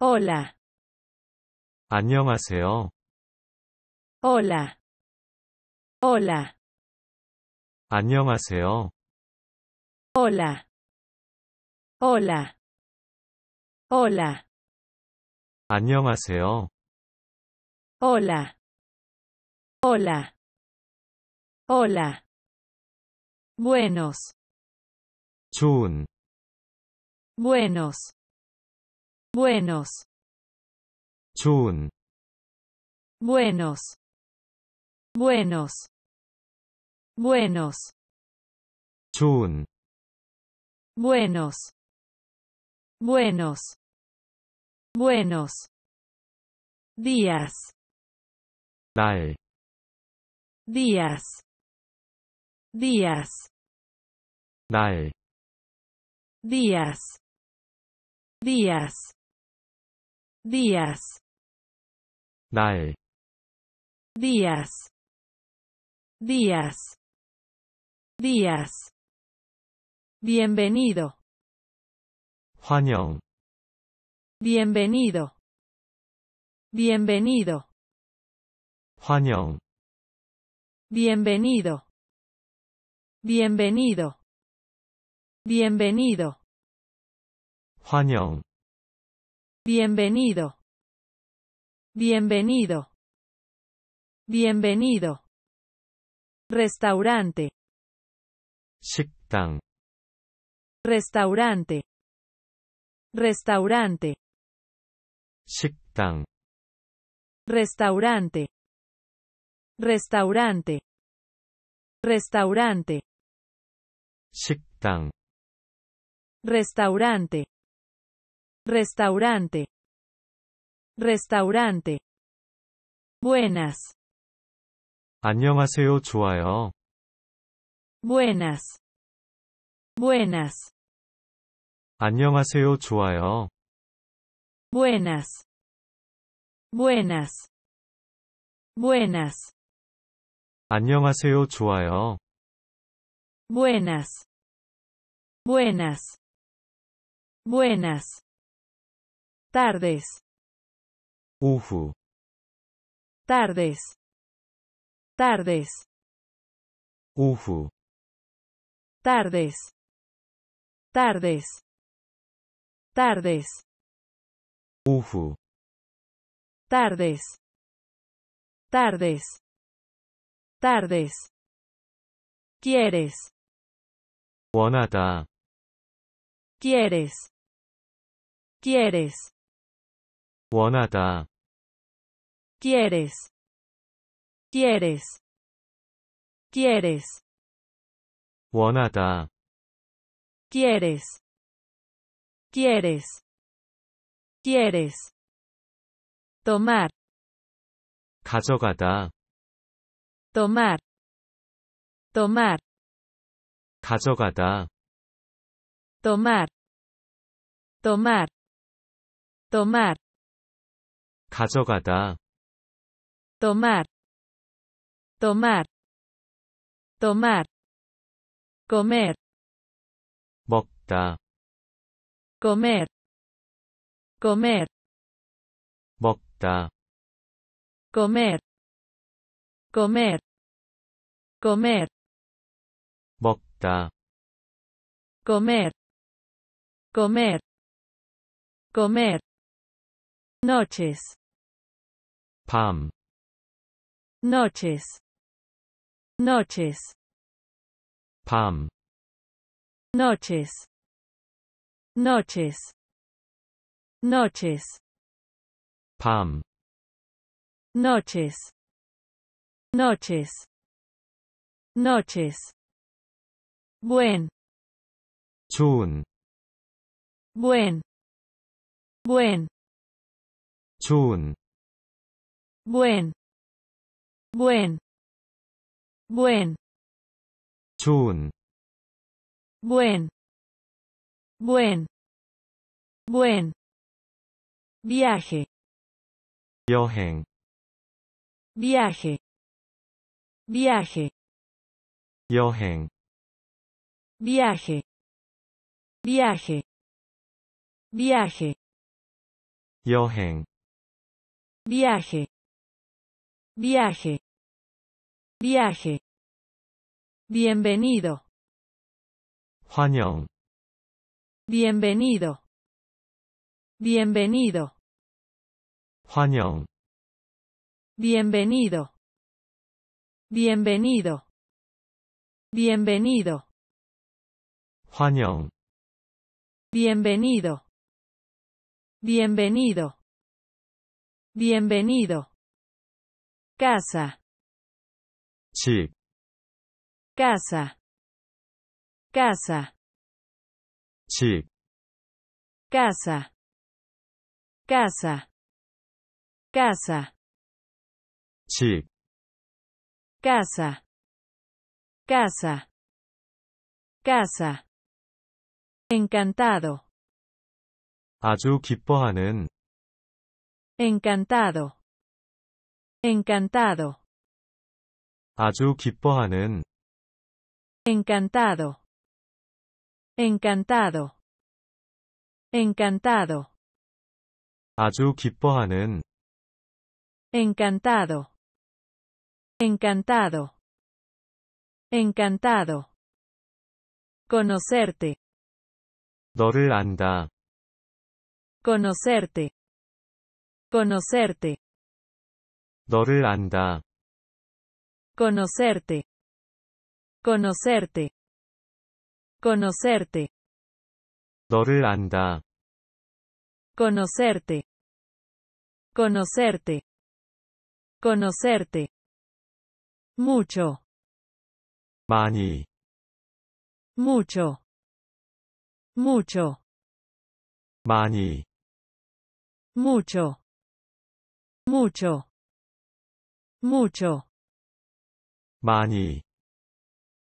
Hola. 안녕하세요. Hola. Hola. 안녕하세요. Hola. Hola. Hola. 안녕하세요. Hola. Hola. Hola. Buenos. Chun. Buenos buenos chun buenos buenos buenos chun buenos buenos buenos días day días días días días días 날 días días días bienvenido 환영 bienvenido bienvenido 환영 bienvenido bienvenido bienvenido 환영 Bienvenido. Bienvenido. Bienvenido. Restaurante. 식당. Restaurante. Restaurante. 식당. Restaurante. Restaurante. Restaurante. 식당. Restaurante. Restaurante. Restaurante. Buenas. 안녕하세요. 좋아요. Buenas. Buenas. 안녕하세요. 좋아요. Buenas. Buenas. Buenas. 안녕하세요. 좋아요. Buenas. Buenas. Buenas tardes, Ufu. tardes, tardes, Ufu. tardes, tardes, tardes, Ufu. tardes, tardes, tardes. ¿Quieres? ¿Quieres? ¿Quieres? 원하다. Quieres. Quieres. Quieres. 원하다. Quieres. Quieres. Quieres. Tomar. 가져가다. Tomar. Tomar. 가져가다. Tomar. Tomar. Tomar tomar tomar tomar comer 먹다 comer comer 먹다 comer comer comer 먹다 comer comer comer noches Pam. Noches. Noches. Pam. Noches. Noches. Noches. Pam. Noches. Noches. Noches. Buen. Chun. Buen. Buen. 좋은 buen buen buen Chun. buen buen buen viaje yoheng, viaje viaje yoheng, viaje viaje viaje Viaje. viaje Viaje. Viaje. Bienvenido. 환영. Bienvenido. Bienvenido. 환영. Bienvenido. Bienvenido. Bienvenido. 환영. Bienvenido. Bienvenido. Bienvenido casa, sí, casa, casa, 집, casa, casa, casa, 집, casa, casa, casa. Encantado, 아주 기뻐하는, encantado. Encantado. 아주 기뻐하는. Encantado. Encantado. Encantado. 아주 기뻐하는. Encantado. Encantado. Encantado. Conocerte. 너를 안다. Conocerte. Conocerte. 너를 Conocerte. Conocerte. Conocerte. 너를 안다. Conocerte. Conocerte. Conocerte. Mucho. 많이. Mucho. Mucho. 많이. Mucho. Mucho mucho 많이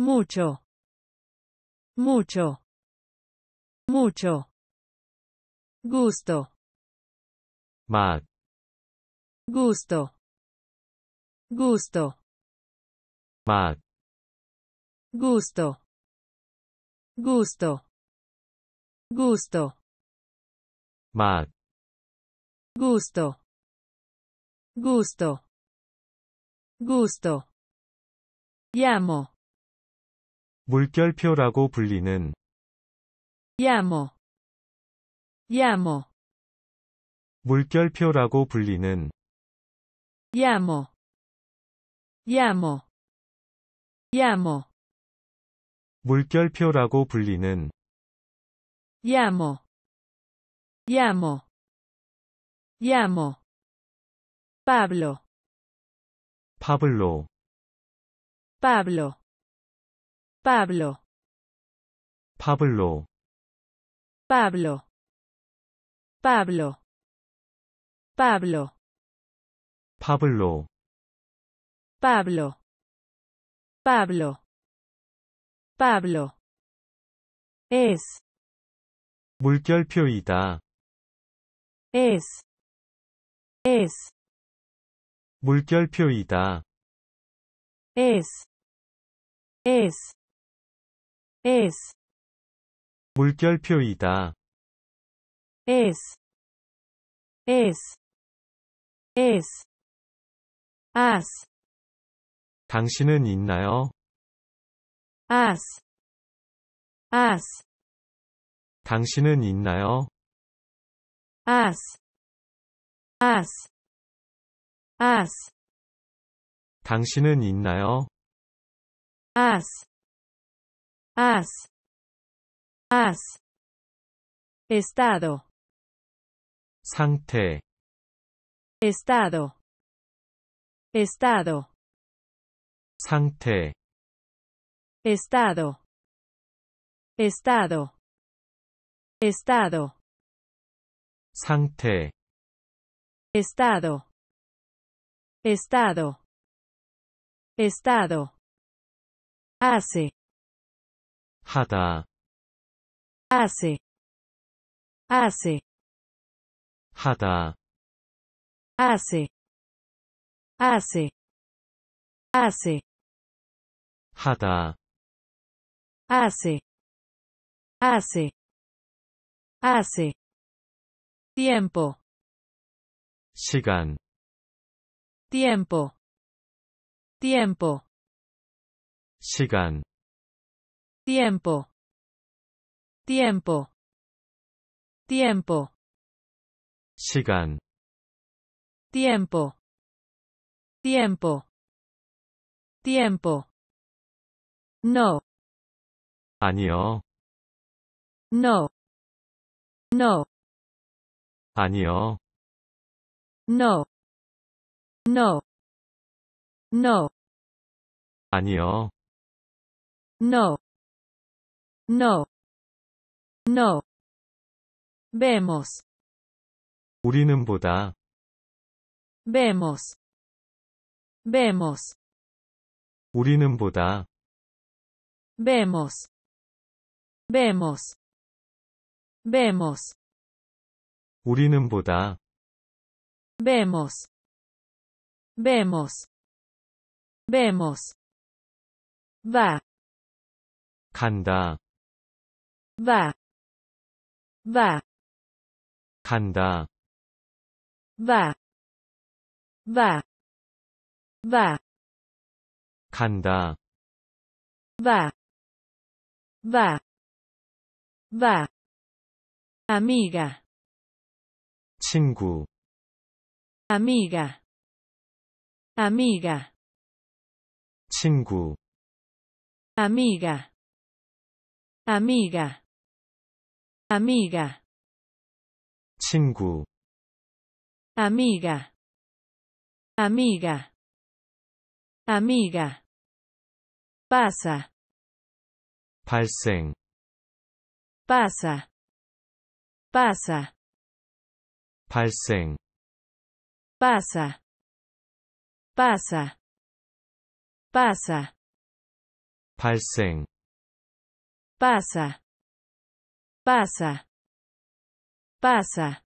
mucho mucho mucho gusto 맛 gusto gusto 맛 gusto gusto gusto 맛 gusto gusto gusto. llamo. 물결표라고 불리는 llamo. llamo. 물결표라고 불리는 llamo. llamo. llamo. 물결표라고 불리는 llamo. llamo. llamo. Pablo. 파블로 Pablo. Pablo. 파블로 Pablo. Pablo. Pablo. 파블로 Pablo. Pablo. Pablo. Es. 물결표이다. Es. Es. 물결표이다. es es es 물결표이다. es es es as 당신은 있나요? as as 당신은 있나요? as as us 당신은 있나요? us us us estado 상태 estado estado 상태 estado estado estado 상태 estado Estado. Estado. Hace. Hata. Hace. Hace. Hata. Hace. Hace. Hace. Hata. Hace. Hace. Hace. Tiempo tiempo, tiempo, 시간, tiempo, tiempo, tiempo, 시간, tiempo, tiempo, tiempo. No. 아니요. No. No. 아니요. No. No. No. 아니요. No. No. No. Vemos. 우리는 보다. Vemos. Vemos. 우리는 보다. Vemos. Vemos. Vemos. 우리는 보다. Vemos. Vemos. Vemos. Va. kanda. Va. Va. kanda. Va. Va. Va. kanda. Va. Va. Va. Amiga. chingu Amiga. amiga, 친구, amiga, amiga, amiga, 친구, amiga, amiga, amiga, pasa, 발생, pasa, pasa, 발생, pasa, pasa pasa 발생 pasa pasa pasa